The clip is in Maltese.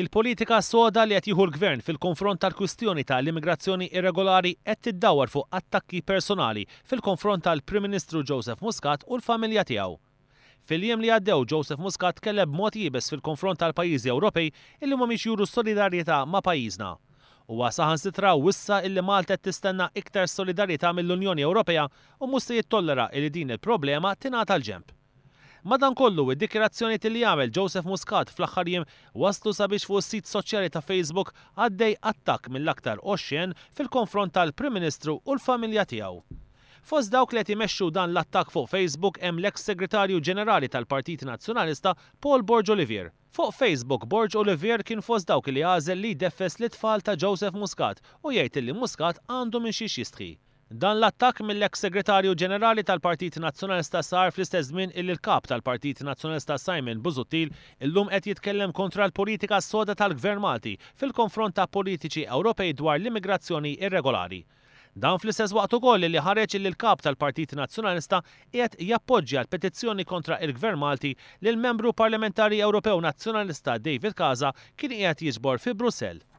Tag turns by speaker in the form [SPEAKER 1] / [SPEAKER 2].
[SPEAKER 1] Il-politika soda li qed jieħu l-gvern fil-konfront tal-kwistjoni tal-immigrazzjoni irregolari qed tiddawar fuq attakki personali fil-konfront tal-Prim Ministru Joseph Muscat u l-familja tiegħu. fil jem li għaddew Joseph Muscat kelleb mod jibes fil-konfront tal-pajjiżi Ewropej illi mhumiex juru solidarjetà ma' pajjiżna. Huwa saħan sitra wissa illi Malta tistenna iktar solidarieta mill-Unjoni Ewropea u musti jittollera li din il-problema tingħata l-ġemp. Madankollu, id-dikirazzjoni li jagħmel Joseph Muscat fl-aħħar jiem waslu sabiex fuq is-sit soċjali ta' Facebook għaddej attakk mill-aktar oxjen fil-konfront tal-Prim Ministru u l-familja tiegħu. Fost dawk li jtimexxu dan l-attak fuq Facebook hemm l-eks segretarju ġenerali tal-Partit Nazzjonalista Paul Borg Olivier. Fuq Facebook Borg Olivier kien fost dawk li għażel li defes l-tfal ta' Joseph Muscat u jgħid li Muscat għandu minn xi jistħi. Dan l-attak mill-eks segretarju ġenerali tal-Partit Nazzjonalista sar fl-istess żmien il kap tal-Partit Nazzjonalista Simon Buzutil illum qed jitkellem kontra l-politika soda tal-Gvern Malti fil-konfront ta' politiċi Ewropej dwar l-immigrazzjoni irregolari. Dan fl-istess waqt ukoll li ħareġ il kap tal-Partit Nazzjonalista qed jappoġġja l-petizzjoni kontra il-Gvern Malti lil membru parlamentari Ewropew Nazzjonalista David Kaza kien qiegħed jiġbor fi Brussell.